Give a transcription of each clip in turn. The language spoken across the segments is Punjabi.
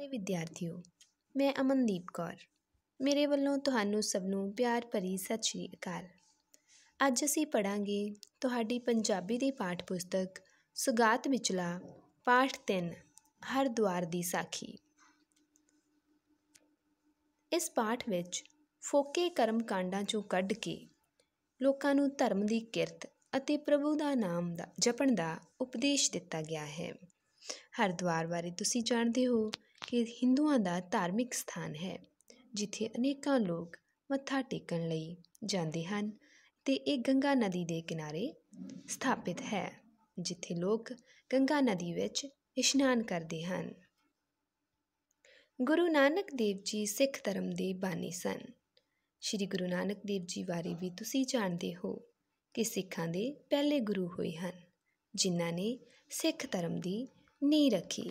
ਸਾਰੇ ਵਿਦਿਆਰਥੀਓ ਮੈਂ ਅਮਨਦੀਪ ਕੌਰ ਮੇਰੇ ਵੱਲੋਂ ਤੁਹਾਨੂੰ ਸਭ ਨੂੰ ਪਿਆਰ ਭਰੀ ਸਤਿ ਸ਼੍ਰੀ ਅਕਾਲ ਅੱਜ ਅਸੀਂ ਪੜਾਂਗੇ ਤੁਹਾਡੀ ਪੰਜਾਬੀ ਦੀ ਪਾਠ ਪੁਸਤਕ ਸੁਗਾਤ ਵਿਚਲਾ ਪਾਠ 3 ਹਰ ਦੁਆਰ ਦੀ ਸਾਖੀ ਇਸ ਪਾਠ ਵਿੱਚ ਫੋਕੇ ਕਰਮ ਕਾਂਡਾਂ ਚੋਂ ਕੱਢ ਕੇ ਲੋਕਾਂ ਨੂੰ ਧਰਮ ਦੀ ਕਿਰਤ ਅਤੇ ਪ੍ਰਭੂ ਦਾ ਨਾਮ ਦਾ ਜਪਣ ਦਾ ਉਪਦੇਸ਼ ਦਿੱਤਾ ਗਿਆ ਹੈ ਹਰ ਦੁਆਰ ਬਾਰੇ ਤੁਸੀਂ ਜਾਣਦੇ ਹੋ ਕਿ ਹਿੰਦੂਆਂ ਦਾ ਧਾਰਮਿਕ ਸਥਾਨ ਹੈ ਜਿੱਥੇ ਅਨੇਕਾਂ ਲੋਕ ਮੱਥਾ ਟੇਕਣ ਲਈ ਜਾਂਦੇ ਹਨ ਤੇ ਇਹ ਗੰਗਾ ਨਦੀ ਦੇ ਕਿਨਾਰੇ ਸਥਾਪਿਤ ਹੈ ਜਿੱਥੇ ਲੋਕ ਗੰਗਾ ਨਦੀ ਵਿੱਚ ਇਸ਼ਨਾਨ ਕਰਦੇ ਹਨ ਗੁਰੂ ਨਾਨਕ ਦੇਵ ਜੀ ਸਿੱਖ ਧਰਮ ਦੇ ਬਾਨੀ ਸਨ ਸ਼੍ਰੀ ਗੁਰੂ ਨਾਨਕ ਦੇਵ ਜੀ ਬਾਰੇ ਵੀ ਤੁਸੀਂ ਜਾਣਦੇ ਹੋ ਕਿ ਸਿੱਖਾਂ ਦੇ ਪਹਿਲੇ ਗੁਰੂ ਹੋਏ ਹਨ ਜਿਨ੍ਹਾਂ ਨੇ ਸਿੱਖ ਧਰਮ ਦੀ ਨੀਂਹ ਰੱਖੀ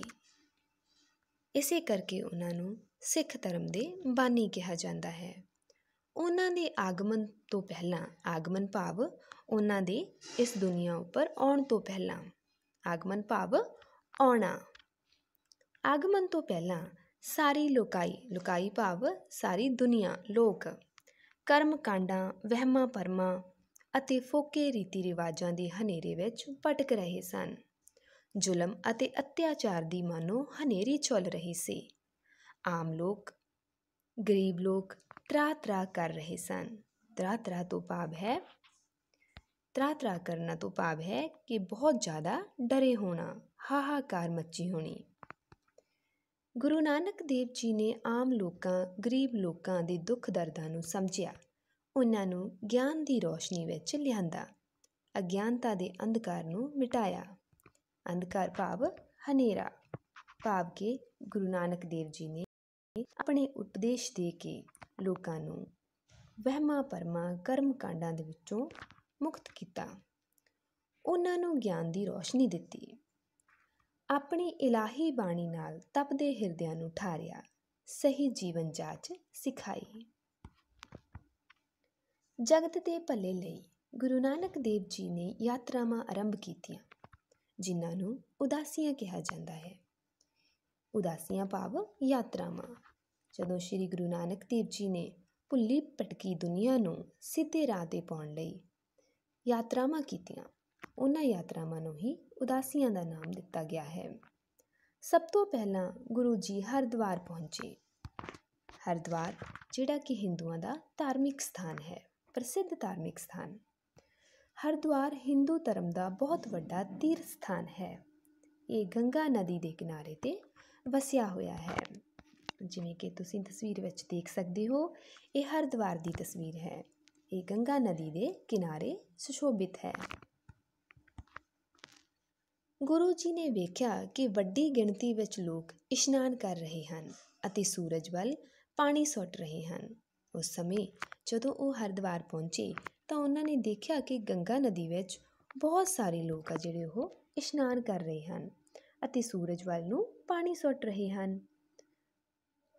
ਇਸੇ ਕਰਕੇ ਉਹਨਾਂ ਨੂੰ ਸਿੱਖ ਧਰਮ ਦੇ ਬਾਨੀ ਕਿਹਾ ਜਾਂਦਾ ਹੈ ਉਹਨਾਂ ਦੇ ਆਗਮਨ ਤੋਂ ਪਹਿਲਾਂ ਆਗਮਨ ਭਾਵ ਉਹਨਾਂ ਦੇ ਇਸ ਦੁਨੀਆ ਉੱਪਰ ਆਉਣ ਤੋਂ ਪਹਿਲਾਂ ਆਗਮਨ ਭਾਵ ਆਉਣਾ ਆਗਮਨ ਤੋਂ ਪਹਿਲਾਂ ਸਾਰੀ ਲੋਕਾਈ ਲੋਕਾਈ ਭਾਵ ਸਾਰੀ ਦੁਨੀਆ ਲੋਕ ਕਰਮ ਕਾਂਡਾਂ ਵਹਿਮਾਂ ਪਰਮਾਂ ਅਤੇ ਫੋਕੇ ਰੀਤੀ ਰਿਵਾਜਾਂ ਦੇ ਹਨੇਰੇ ਵਿੱਚ ਭਟਕ ਰਹੇ ਸਨ ਜ਼ੁਲਮ ਅਤੇ ਅਤਿਆਚਾਰ ਦੀ ਮਾਨੋ ਹਨੇਰੀ ਚੱਲ ਰਹੀ ਸੀ ਆਮ ਲੋਕ ਗਰੀਬ ਲੋਕ ਤਰਾ ਤਰਾ ਕਰ ਰਹੇ ਸਨ ਤਰਾ ਤਰਾ ਤੋਂ ਪਾਪ ਹੈ ਤਰਾ ਤਰਾ ਕਰਨਾ ਤੋਂ ਪਾਪ ਹੈ ਕਿ ਬਹੁਤ ਜ਼ਿਆਦਾ ਡਰੇ ਹੋਣਾ ਹਾਹਾਕਾਰ ਮੱਚੀ ਹੋਣੀ ਗੁਰੂ ਨਾਨਕ ਦੇਵ ਜੀ ਨੇ ਆਮ ਲੋਕਾਂ ਗਰੀਬ ਲੋਕਾਂ ਦੇ ਦੁੱਖ ਦਰਦਾਂ ਨੂੰ ਸਮਝਿਆ ਉਹਨਾਂ ਨੂੰ ਗਿਆਨ ਦੀ ਰੋਸ਼ਨੀ ਵਿੱਚ ਲਿਆਂਦਾ ਅਗਿਆਨਤਾ ਦੇ ਅੰਧਕਾਰ ਨੂੰ ਮਿਟਾਇਆ ਅੰਧਕਾਰ ਭਾਵ ਹਨੇਰਾ ਭਾਵ ਕਿ ਗੁਰੂ ਨਾਨਕ ਦੇਵ ਜੀ ਨੇ ਆਪਣੇ ਉਪਦੇਸ਼ ਦੇ ਕੇ ਲੋਕਾਂ ਨੂੰ ਵਹਿਮਾਂ ਪਰਮਾਂ ਕਰਮ ਕਾਂਡਾਂ ਦੇ ਵਿੱਚੋਂ ਮੁਕਤ ਕੀਤਾ ਉਹਨਾਂ ਨੂੰ ਗਿਆਨ ਦੀ ਰੋਸ਼ਨੀ ਦਿੱਤੀ ਆਪਣੀ ਇਲਾਹੀ ਬਾਣੀ ਨਾਲ ਤਪਦੇ ਹਿਰਦਿਆਂ ਨੂੰ ਠਾਰਿਆ ਸਹੀ ਜੀਵਨ ਜਾਚ ਸਿਖਾਈ ਜਗਤ ਦੇ ਭਲੇ ਲਈ ਗੁਰੂ ਨਾਨਕ ਦੇਵ ਜੀ ਨੇ ਯਾਤਰਾਵਾਂ ਆਰੰਭ ਕੀਤੀਆਂ ਜਿਨ੍ਹਾਂ ਨੂੰ ਉਦਾਸੀਆਂ ਕਿਹਾ ਜਾਂਦਾ ਹੈ ਉਦਾਸੀਆਂ ਭਾਵ ਯਾਤਰਾਵਾਂ ਜਦੋਂ ਸ੍ਰੀ ਗੁਰੂ ਨਾਨਕ ਦੇਵ ਜੀ ਨੇ ਭੁੱਲੀ ਭਟਕੀ ਦੁਨੀਆ ਨੂੰ ਸਿੱਧੇ ਰਾਹ ਤੇ ਪਾਉਣ ਲਈ ਯਾਤਰਾਵਾਂ ਕੀਤੀਆਂ ਉਹਨਾਂ ਯਾਤਰਾਵਾਂ ਨੂੰ ਹੀ ਉਦਾਸੀਆਂ ਦਾ ਨਾਮ ਦਿੱਤਾ ਗਿਆ ਹੈ ਸਭ ਤੋਂ ਪਹਿਲਾਂ ਗੁਰੂ ਜੀ ਹਰਦਵਾਰ ਪਹੁੰਚੇ ਹਰਦਵਾਰ ਜਿਹੜਾ ਕਿ ਹਿੰਦੂਆਂ ਦਾ ਧਾਰਮਿਕ ਸਥਾਨ ਹੈ ਪ੍ਰਸਿੱਧ ਧਾਰਮਿਕ ਸਥਾਨ ਹਰਦੁਆਰ ਹਿੰਦੂ ਧਰਮ ਦਾ ਬਹੁਤ ਵੱਡਾ ਤੀਰਥ ਸਥਾਨ ਹੈ ਇਹ ਗੰਗਾ ਨਦੀ ਦੇ ਕਿਨਾਰੇ 'ਤੇ ਵਸਿਆ ਹੋਇਆ ਹੈ ਜਿਵੇਂ ਕਿ ਤੁਸੀਂ ਤਸਵੀਰ ਵਿੱਚ ਦੇਖ ਸਕਦੇ ਹੋ ਇਹ ਹਰਦੁਆਰ ਦੀ ਤਸਵੀਰ ਹੈ ਇਹ ਗੰਗਾ ਨਦੀ ਦੇ ਕਿਨਾਰੇ ਸੁਸ਼ੋਭਿਤ ਹੈ ਗੁਰੂ ਜੀ ਨੇ ਵੇਖਿਆ ਕਿ ਵੱਡੀ ਗਿਣਤੀ ਵਿੱਚ ਲੋਕ ਇਸ਼ਨਾਨ ਕਰ ਰਹੇ ਹਨ ਅਤੇ ਸੂਰਜ ਵੱਲ ਪਾਣੀ ਸੁੱਟ ਰਹੇ ਹਨ ਉਸ ਸਮੇਂ ਜਦੋਂ ਉਹ ਹਰਦੁਆਰ ਪਹੁੰਚੇ ਤਾਂ ਉਹਨਾਂ ਨੇ ਦੇਖਿਆ ਕਿ ਗੰਗਾ ਨਦੀ ਵਿੱਚ ਬਹੁਤ ਸਾਰੇ ਲੋਕ ਆ ਜਿਹੜੇ ਉਹ ਇਸ਼ਨਾਨ ਕਰ ਰਹੇ ਹਨ ਅਤੇ ਸੂਰਜ ਵੱਲ ਨੂੰ ਪਾਣੀ ਸੁੱਟ ਰਹੇ ਹਨ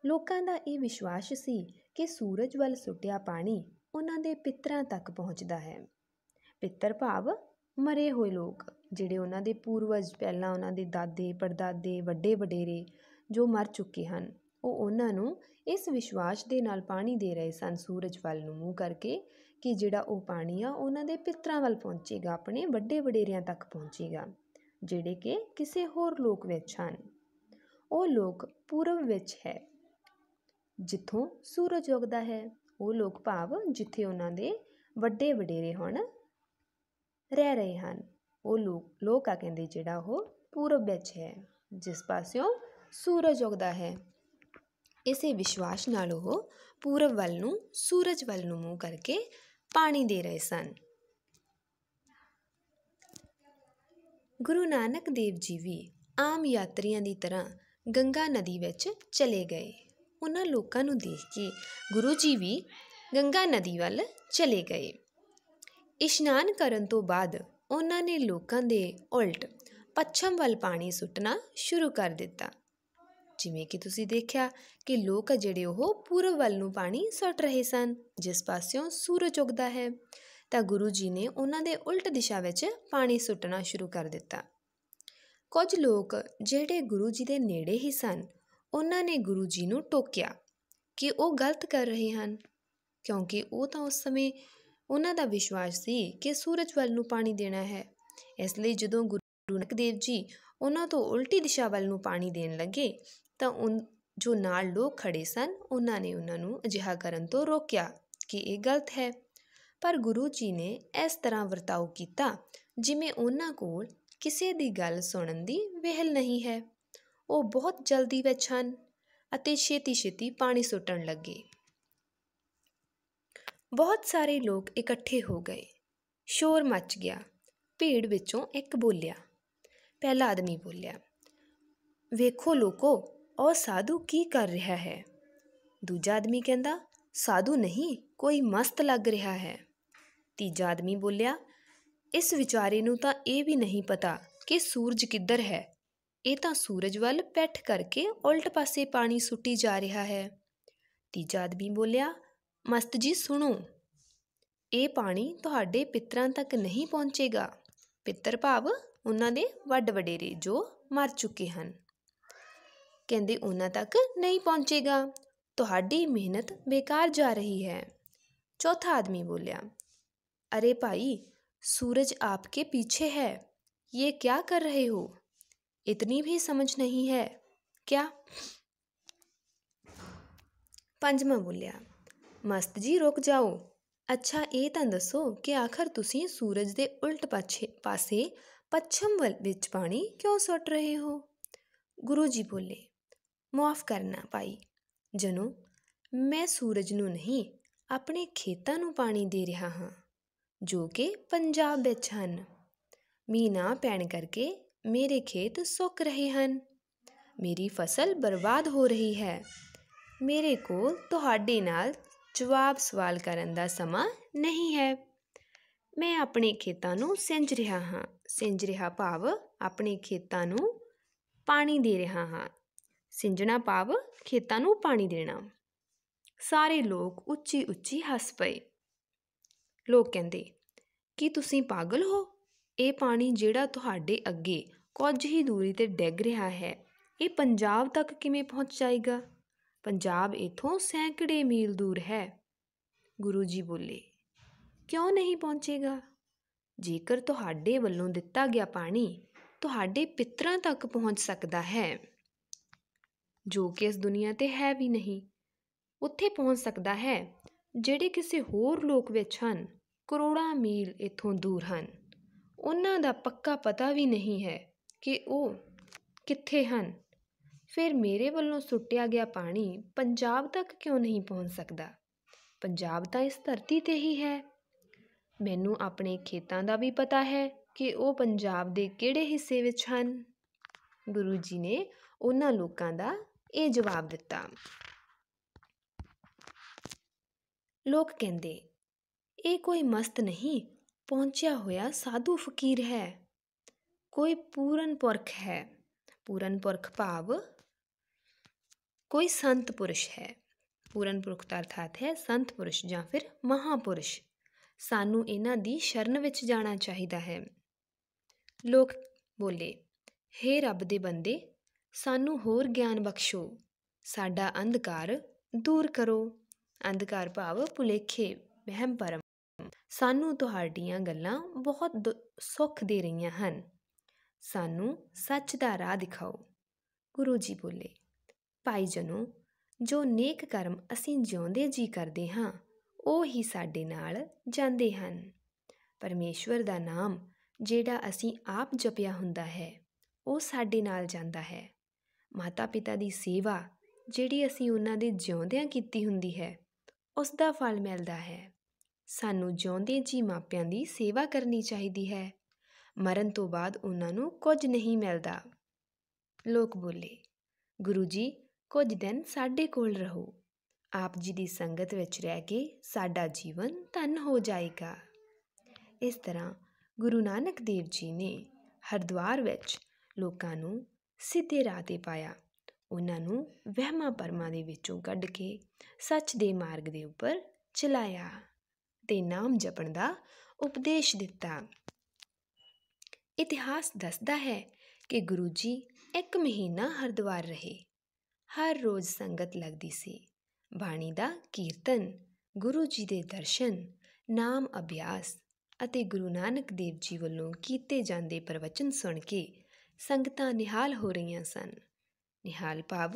ਲੋਕਾਂ ਦਾ ਇਹ ਵਿਸ਼ਵਾਸ ਸੀ ਕਿ ਸੂਰਜ ਵੱਲ ਸੁੱਟਿਆ ਪਾਣੀ ਉਹਨਾਂ ਦੇ ਪਿੱਤਰਾਂ ਤੱਕ ਪਹੁੰਚਦਾ ਹੈ ਪਿੱਤਰ ਭਾਵ ਮਰੇ ਹੋਏ ਲੋਕ ਜਿਹੜੇ ਉਹਨਾਂ ਦੇ ਪੂਰਵਜ ਪਹਿਲਾਂ ਉਹਨਾਂ ਦੇ ਦਾਦੇ ਪੜਦਾਦੇ ਵੱਡੇ ਵਡੇਰੇ ਜੋ ਮਰ ਚੁੱਕੇ ਹਨ ਉਹ ਉਹਨਾਂ ਨੂੰ ਇਸ ਵਿਸ਼ਵਾਸ ਦੇ ਨਾਲ ਪਾਣੀ ਦੇ ਰਹੇ ਸਨ ਸੂਰਜ ਵੱਲ ਨੂੰ ਮੂੰਹ ਕਰਕੇ ਕਿ ਜਿਹੜਾ ਉਹ ਪਾਣੀ ਆ ਉਹਨਾਂ ਦੇ ਪਿੱਤਰਾਂ ਵੱਲ ਪਹੁੰਚੇਗਾ ਆਪਣੇ ਵੱਡੇ ਵਡੇਰਿਆਂ ਤੱਕ ਪਹੁੰਚੇਗਾ ਜਿਹੜੇ ਕਿ ਕਿਸੇ ਹੋਰ ਲੋਕ ਵਿੱਚ ਹਨ ਉਹ ਲੋਕ ਪੂਰਬ ਵਿੱਚ ਹੈ ਜਿੱਥੋਂ ਸੂਰਜ ਉਗਦਾ ਹੈ ਉਹ ਲੋਕ ਭਾਵ ਜਿੱਥੇ ਉਹਨਾਂ ਦੇ ਵੱਡੇ ਵਡੇਰੇ ਹੁਣ ਰਹਿ ਰਹੇ ਹਨ ਉਹ ਲੋਕ ਲੋਕ ਆ ਕਹਿੰਦੇ ਜਿਹੜਾ ਉਹ ਪੂਰਬ ਵਿੱਚ ਹੈ ਜਿਸ ਪਾਸਿਓਂ ਸੂਰਜ ਉਗਦਾ ਹੈ ਇਸੇ ਵਿਸ਼ਵਾਸ ਨਾਲ ਉਹ ਪੂਰਬ ਵੱਲ ਨੂੰ ਸੂਰਜ ਵੱਲ ਨੂੰ ਮੂੰਹ ਕਰਕੇ ਪਾਣੀ ਦੇ ਰਹੇ ਸਨ ਗੁਰੂ ਨਾਨਕ ਦੇਵ ਜੀ ਵੀ ਆਮ ਯਾਤਰੀਆਂ ਦੀ ਤਰ੍ਹਾਂ ਗੰਗਾ ਨਦੀ ਵਿੱਚ ਚਲੇ ਗਏ ਉਹਨਾਂ ਲੋਕਾਂ ਨੂੰ ਦੇਖ ਕੇ ਗੁਰੂ ਜੀ ਵੀ ਗੰਗਾ ਨਦੀ ਵੱਲ ਚਲੇ ਗਏ ਇਸ਼ਨਾਨ ਕਰਨ ਤੋਂ ਬਾਅਦ ਉਹਨਾਂ ਨੇ ਲੋਕਾਂ ਦੇ ਉਲਟ ਪੱਛਮ ਵੱਲ ਪਾਣੀ ਸੁੱਟਣਾ ਸ਼ੁਰੂ ਕਰ ਦਿੱਤਾ ਜਿਵੇਂ ਕਿ ਤੁਸੀਂ ਦੇਖਿਆ ਕਿ ਲੋਕ ਜਿਹੜੇ ਉਹ ਪੂਰਬ ਵੱਲ ਨੂੰ ਪਾਣੀ ਸੁੱਟ ਰਹੇ ਸਨ ਜਿਸ ਪਾਸਿਓਂ ਸੂਰਜ ਉਗਦਾ ਹੈ ਤਾਂ ਗੁਰੂ ਜੀ ਨੇ ਉਹਨਾਂ ਦੇ ਉਲਟ ਦਿਸ਼ਾ ਵਿੱਚ ਪਾਣੀ ਸੁੱਟਣਾ ਸ਼ੁਰੂ ਕਰ ਦਿੱਤਾ ਕੁਝ ਲੋਕ ਜਿਹੜੇ ਗੁਰੂ ਜੀ ਦੇ ਨੇੜੇ ਹੀ ਸਨ ਉਹਨਾਂ ਨੇ ਗੁਰੂ ਜੀ ਨੂੰ ਟੋਕਿਆ ਕਿ ਉਹ ਗਲਤ ਕਰ ਰਹੇ ਹਨ ਕਿਉਂਕਿ ਉਹ ਤਾਂ ਉਸ ਸਮੇਂ ਉਹਨਾਂ ਦਾ ਵਿਸ਼ਵਾਸ ਸੀ ਕਿ ਸੂਰਜ ਵੱਲ ਨੂੰ ਪਾਣੀ ਦੇਣਾ ਹੈ ਇਸ ਲਈ ਜਦੋਂ ਗੁਰੂ ਨਾਨਕ ਦੇਵ ਜੀ ਉਹਨਾਂ ਤੋਂ ਉਲਟੀ ਦਿਸ਼ਾ ਵੱਲ ਨੂੰ ਪਾਣੀ ਦੇਣ ਲੱਗੇ ਤਾਂ ਉਹ ਜੋ ਨਾਲ ਲੋਕ ਖੜੇ ਸਨ ਉਹਨਾਂ ਨੇ ਉਹਨਾਂ ਨੂੰ ਅਜਿਹਾ ਕਰਨ ਤੋਂ ਰੋਕਿਆ ਕਿ ਇਹ ਗਲਤ ਹੈ ਪਰ ਗੁਰੂ ਜੀ ਨੇ ਇਸ ਤਰ੍ਹਾਂ ਵਰਤਾਓ ਕੀਤਾ ਜਿਵੇਂ ਉਹਨਾਂ ਕੋਲ ਕਿਸੇ ਦੀ ਗੱਲ ਸੁਣਨ ਦੀ ਵਿਹਲ ਨਹੀਂ ਹੈ ਉਹ ਬਹੁਤ ਜਲਦੀ ਵਿੱਚ ਹਨ ਅਤੇ ਛੇਤੀ ਛੇਤੀ ਪਾਣੀ ਸੁੱਟਣ ਲੱਗੇ ਬਹੁਤ ਸਾਰੇ ਲੋਕ ਇਕੱਠੇ ਹੋ ਗਏ ਸ਼ੋਰ ਮਚ ਗਿਆ ਭੀੜ ਵਿੱਚੋਂ ਇੱਕ ਬੋਲਿਆ ਪਹਿਲਾ ਆਦਮੀ ਬੋਲਿਆ ਵੇਖੋ ਲੋਕੋ ਉਹ ਸਾਧੂ ਕੀ ਕਰ ਰਿਹਾ ਹੈ ਦੂਜਾ ਆਦਮੀ ਕਹਿੰਦਾ ਸਾਧੂ ਨਹੀਂ ਕੋਈ ਮਸਤ ਲੱਗ ਰਿਹਾ ਹੈ ਤੀਜਾ ਆਦਮੀ ਬੋਲਿਆ ਇਸ ਵਿਚਾਰੇ ਨੂੰ ਤਾਂ ਇਹ ਵੀ ਨਹੀਂ ਪਤਾ ਕਿ ਸੂਰਜ ਕਿੱਧਰ ਹੈ ਇਹ ਤਾਂ ਸੂਰਜ ਵੱਲ ਪੈਠ ਕਰਕੇ ਉਲਟ ਪਾਸੇ ਪਾਣੀ ਸੁੱਟੀ ਜਾ ਰਿਹਾ ਹੈ ਤੀਜਾ ਆਦਮੀ ਬੋਲਿਆ ਮਸਤ ਜੀ ਸੁਣੋ ਇਹ ਪਾਣੀ ਤੁਹਾਡੇ ਪਿਤਰਾਂ ਤੱਕ ਨਹੀਂ ਪਹੁੰਚੇਗਾ ਪਿੱਤਰ ਭਾਵ ਉਹਨਾਂ ਦੇ ਵੱਡ ਵਡੇਰੇ ਜੋ ਮਰ ਚੁੱਕੇ ਹਨ ਕਹਿੰਦੇ ਉਹਨਾਂ ਤੱਕ ਨਹੀਂ ਪਹੁੰਚੇਗਾ ਤੁਹਾਡੀ ਮਿਹਨਤ ਬੇਕਾਰ ਜਾ ਰਹੀ ਹੈ ਚੌਥਾ ਆਦਮੀ ਬੋਲਿਆ अरे भाई सूरज आपके पीछे है ये क्या कर रहे हो इतनी भी समझ नहीं है क्या ਪੰਜਵਾਂ ਬੋਲਿਆ ਮਸਤ ਜੀ ਰੁਕ ਜਾਓ ਅੱਛਾ ਇਹ ਤਾਂ ਦੱਸੋ ਕਿ ਆਖਰ ਤੁਸੀਂ ਸੂਰਜ ਦੇ ਉਲਟ ਪਾਛੇ ਪਾਸੇ ਪੱਛਮ ਵੱਲ ਵਿੱਚ ਪਾਣੀ ਕਿਉਂ ਸੁੱਟ ਰਹੇ ਹੋ ਗੁਰੂ ਜੀ ਬੋਲੇ ਮਾਫ ਕਰਨਾ ਭਾਈ ਜਨੂ ਮੈਂ ਸੂਰਜ ਨੂੰ ਨਹੀਂ ਆਪਣੇ ਖੇਤਾਂ ਨੂੰ ਪਾਣੀ ਦੇ ਰਿਹਾ ਹਾਂ ਜੋ ਕਿ ਪੰਜਾਬ ਵਿੱਚ ਹਨ ਮੀਨਾ ਪੈਣ ਕਰਕੇ ਮੇਰੇ ਖੇਤ ਸੁੱਕ ਰਹੇ ਹਨ ਮੇਰੀ ਫਸਲ ਬਰਬਾਦ ਹੋ ਰਹੀ ਹੈ ਮੇਰੇ ਕੋਲ ਤੁਹਾਡੇ ਨਾਲ ਜਵਾਬ ਸਵਾਲ ਕਰਨ ਦਾ ਸਮਾਂ ਨਹੀਂ ਹੈ ਮੈਂ ਆਪਣੇ ਖੇਤਾਂ ਨੂੰ ਸਿੰਜ ਰਿਹਾ ਹਾਂ ਸਿੰਜ ਰਿਹਾ ਭਾਵ ਆਪਣੇ ਖੇਤਾਂ ਨੂੰ ਪਾਣੀ ਦੇ ਰਿਹਾ ਹਾਂ ਸਿੰਜਣਾ ਪਾਵ ਖੇਤਾਂ ਨੂੰ ਪਾਣੀ ਦੇਣਾ ਸਾਰੇ ਲੋਕ ਉੱਚੀ ਉੱਚੀ ਹੱਸ ਪਏ ਲੋਕ ਕਹਿੰਦੇ ਕੀ ਤੁਸੀਂ ਪਾਗਲ ਹੋ ਇਹ ਪਾਣੀ ਜਿਹੜਾ ਤੁਹਾਡੇ ਅੱਗੇ ਕੁਝ ਹੀ ਦੂਰੀ ਤੇ ਡਿੱਗ ਰਿਹਾ ਹੈ ਇਹ ਪੰਜਾਬ ਤੱਕ ਕਿਵੇਂ ਪਹੁੰਚ ਜਾਏਗਾ ਪੰਜਾਬ ਇਥੋਂ ਸੈਂਕੜੇ ਮੀਲ ਦੂਰ ਹੈ ਗੁਰੂ ਜੀ ਬੋਲੇ ਕਿਉਂ ਨਹੀਂ ਪਹੁੰਚੇਗਾ ਜੇਕਰ ਤੁਹਾਡੇ ਵੱਲੋਂ ਦਿੱਤਾ ਗਿਆ ਪਾਣੀ ਤੁਹਾਡੇ ਪਿਤਰਾਂ ਤੱਕ ਪਹੁੰਚ ਸਕਦਾ ਹੈ ਜੋ ਕਿ ਇਸ ਦੁਨੀਆ 'ਤੇ ਹੈ ਵੀ ਨਹੀਂ ਉੱਥੇ ਪਹੁੰਚ ਸਕਦਾ ਹੈ ਜਿਹੜੇ ਕਿਸੇ ਹੋਰ ਲੋਕ ਵਿੱਚ ਹਨ ਕਰੋੜਾਂ ਮੀਲ ਇੱਥੋਂ ਦੂਰ ਹਨ ਉਹਨਾਂ ਦਾ ਪੱਕਾ ਪਤਾ ਵੀ ਨਹੀਂ ਹੈ ਕਿ ਉਹ ਕਿੱਥੇ ਹਨ ਫਿਰ ਮੇਰੇ ਵੱਲੋਂ ਸੁੱਟਿਆ ਗਿਆ ਪਾਣੀ ਪੰਜਾਬ ਤੱਕ ਕਿਉਂ ਨਹੀਂ ਪਹੁੰਚ ਸਕਦਾ ਪੰਜਾਬ ਤਾਂ ਇਸ ਧਰਤੀ 'ਤੇ ਹੀ ਹੈ ਮੈਨੂੰ ਆਪਣੇ ਖੇਤਾਂ ਦਾ ਵੀ ਪਤਾ ਹੈ ਕਿ ਉਹ ਪੰਜਾਬ ਦੇ ਕਿਹੜੇ ਹਿੱਸੇ ਵਿੱਚ ਹਨ ਗੁਰੂ ਜੀ ਨੇ ਉਹਨਾਂ ਲੋਕਾਂ ਦਾ ਇਹ ਜਵਾਬ ਦਿੱਤਾ ਲੋਕ ਕਹਿੰਦੇ ਇਹ ਕੋਈ ਮਸਤ ਨਹੀਂ ਪਹੁੰਚਿਆ ਹੋਇਆ ਸਾਧੂ ਫਕੀਰ ਹੈ ਕੋਈ ਪੂਰਨ ਪੁਰਖ ਹੈ ਪੂਰਨ ਪੁਰਖ ਭਾਵ ਕੋਈ ਸੰਤ ਪੁਰਸ਼ ਹੈ ਪੂਰਨ ਪੁਰਖ ਦਾ ਅਰਥ ਹੈ ਸੰਤ ਪੁਰਸ਼ ਜਾਂ ਫਿਰ ਮਹਾਪੁਰਸ਼ ਸਾਨੂੰ ਇਹਨਾਂ ਦੀ ਸ਼ਰਨ ਵਿੱਚ ਜਾਣਾ ਚਾਹੀਦਾ ਹੈ ਲੋਕ ਬੋਲੇ हे ਰੱਬ ਦੇ ਬੰਦੇ ਸਾਨੂੰ ਹੋਰ ਗਿਆਨ ਬਖਸ਼ੋ ਸਾਡਾ ਅੰਧਕਾਰ ਦੂਰ ਕਰੋ ਅੰਧਕਾਰ ਭਾਵ ਭੁਲੇਖੇ ਵਹਿਮ ਪਰਮ ਸਾਨੂੰ ਤੁਹਾਡੀਆਂ ਗੱਲਾਂ ਬਹੁਤ ਸੁੱਖ ਦੇ ਰਹੀਆਂ ਹਨ ਸਾਨੂੰ ਸੱਚ ਦਾ ਰਾਹ ਦਿਖਾਓ ਗੁਰੂ ਜੀ ਬੋਲੇ ਭਾਈ ਜਨੋ ਜੋ ਨੇਕ ਕਰਮ ਅਸੀਂ ਜਿਉਂਦੇ ਜੀ ਕਰਦੇ ਹਾਂ ਉਹ ਹੀ ਸਾਡੇ ਨਾਲ ਜਾਂਦੇ ਹਨ ਪਰਮੇਸ਼ਵਰ ਦਾ ਨਾਮ ਜਿਹੜਾ ਅਸੀਂ ਆਪ ਜਪਿਆ ਹੁੰਦਾ ਹੈ ਉਹ ਸਾਡੇ ਨਾਲ ਜਾਂਦਾ ਹੈ ਮਾਤਾ ਪਿਤਾ ਦੀ ਸੇਵਾ ਜਿਹੜੀ ਅਸੀਂ ਉਹਨਾਂ ਦੇ ਜਿਉਂਦਿਆਂ ਕੀਤੀ ਹੁੰਦੀ ਹੈ ਉਸ ਦਾ ਫਲ ਮਿਲਦਾ ਹੈ ਸਾਨੂੰ ਜਿਉਂਦੇ ਜੀ ਮਾਪਿਆਂ ਦੀ ਸੇਵਾ ਕਰਨੀ ਚਾਹੀਦੀ ਹੈ ਮਰਨ ਤੋਂ ਬਾਅਦ ਉਹਨਾਂ ਨੂੰ ਕੁਝ ਨਹੀਂ ਮਿਲਦਾ ਲੋਕ ਬੋਲੇ ਗੁਰੂ ਜੀ ਕੁਝ ਦਿਨ ਸਾਡੇ ਕੋਲ ਰਹੋ ਆਪ ਜੀ ਦੀ ਸੰਗਤ ਵਿੱਚ ਰਹਿ ਕੇ ਸਾਡਾ ਜੀਵਨ ਧਨ ਹੋ ਜਾਏਗਾ ਇਸ ਤਰ੍ਹਾਂ ਗੁਰੂ ਨਾਨਕ ਦੇਵ ਜੀ ਨੇ ਹਰਦੁਆਰ ਵਿੱਚ ਲੋਕਾਂ ਨੂੰ ਸਿੱਧੇ ਰਾਹ 'ਤੇ ਪਾਇਆ ਉਹਨਾਂ ਨੂੰ ਵਹਿਮਾਂ ਪਰਮਾਂ ਦੇ ਵਿੱਚੋਂ ਕੱਢ ਕੇ ਸੱਚ ਦੇ ਮਾਰਗ ਦੇ ਉੱਪਰ ਚਲਾਇਆ ਤੇ ਨਾਮ ਜਪਣ ਦਾ ਉਪਦੇਸ਼ ਦਿੱਤਾ ਇਤਿਹਾਸ ਦੱਸਦਾ ਹੈ ਕਿ ਗੁਰੂ ਜੀ ਇੱਕ ਮਹੀਨਾ ਹਰਦੁਆਰ ਰਹੇ ਹਰ ਰੋਜ਼ ਸੰਗਤ ਲੱਗਦੀ ਸੀ ਬਾਣੀ ਦਾ ਕੀਰਤਨ ਗੁਰੂ ਜੀ ਦੇ ਦਰਸ਼ਨ ਨਾਮ ਅਭਿਆਸ ਅਤੇ ਗੁਰੂ ਨਾਨਕ ਦੇਵ ਜੀ ਵੱਲੋਂ ਕੀਤੇ ਜਾਂਦੇ ਪ੍ਰਵਚਨ ਸੁਣ ਕੇ ਸੰਗਤਾਂ ਨਿਹਾਲ ਹੋ ਰਹੀਆਂ ਸਨ ਨਿਹਾਲ ਭਾਵ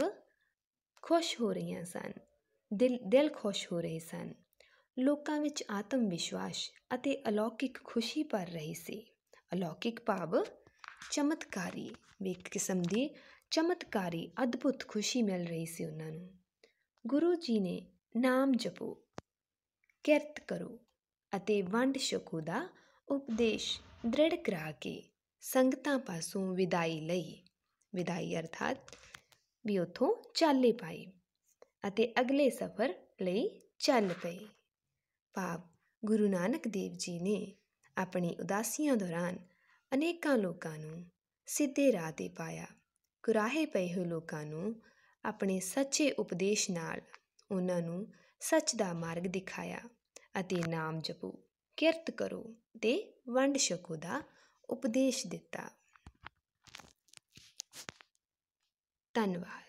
ਖੁਸ਼ ਹੋ ਰਹੀਆਂ ਸਨ ਦਿਲ ਦਿਲ ਖੁਸ਼ ਹੋ ਰਹੇ ਸਨ ਲੋਕਾਂ ਵਿੱਚ ਆਤਮ ਵਿਸ਼ਵਾਸ ਅਤੇ ਅਲੌਕਿਕ ਖੁਸ਼ੀ ਭਰ ਰਹੀ ਸੀ ਅਲੌਕਿਕ ਭਾਵ ਚਮਤਕਾਰੀ ਇੱਕ ਕਿਸਮ ਦੀ ਚਮਤਕਾਰੀ ਅਦਭੁਤ ਖੁਸ਼ੀ ਮਿਲ ਰਹੀ ਸੀ ਉਹਨਾਂ ਨੂੰ ਗੁਰੂ ਜੀ ਨੇ ਨਾਮ ਜਪੋ ਕਿਰਤ ਕਰੋ ਅਤੇ ਵੰਡ ਛਕੋ ਦਾ ਉਪਦੇਸ਼ ਦ੍ਰਿੜ ਕਰਾ ਕੇ ਸੰਗਤਾਂ ਪਾਸੋਂ ਵਿਦਾਈ ਲਈ ਵਿਦਾਈ ਅਰਥਾਤ ਵੀ ਉਥੋਂ ਚਾਲੇ ਪਾਈ ਅਤੇ ਅਗਲੇ ਸਫ਼ਰ ਲਈ ਚੱਲ ਪਏ ਭਾਵ ਗੁਰੂ ਨਾਨਕ ਦੇਵ ਜੀ ਨੇ ਆਪਣੀ ਉਦਾਸੀਆਂ ਦੌਰਾਨ ਅਨੇਕਾਂ ਲੋਕਾਂ ਨੂੰ ਸਿੱਧੇ ਰਾਹ ਤੇ ਪਾਇਆ ਕੁਰਾਹੇ ਪਏ ਹੋਏ ਲੋਕਾਂ ਨੂੰ ਆਪਣੇ ਸੱਚੇ ਉਪਦੇਸ਼ ਨਾਲ ਉਹਨਾਂ ਨੂੰ ਸੱਚ ਦਾ ਮਾਰਗ ਦਿਖਾਇਆ ਅਤੇ ਨਾਮ ਜਪੋ ਕਿਰਤ ਕਰੋ ਤੇ ਵੰਡ ਛਕੋ ਦਾ ਉਪਦੇਸ਼ ਦਿੱਤਾ ਧੰਨਵਾਦ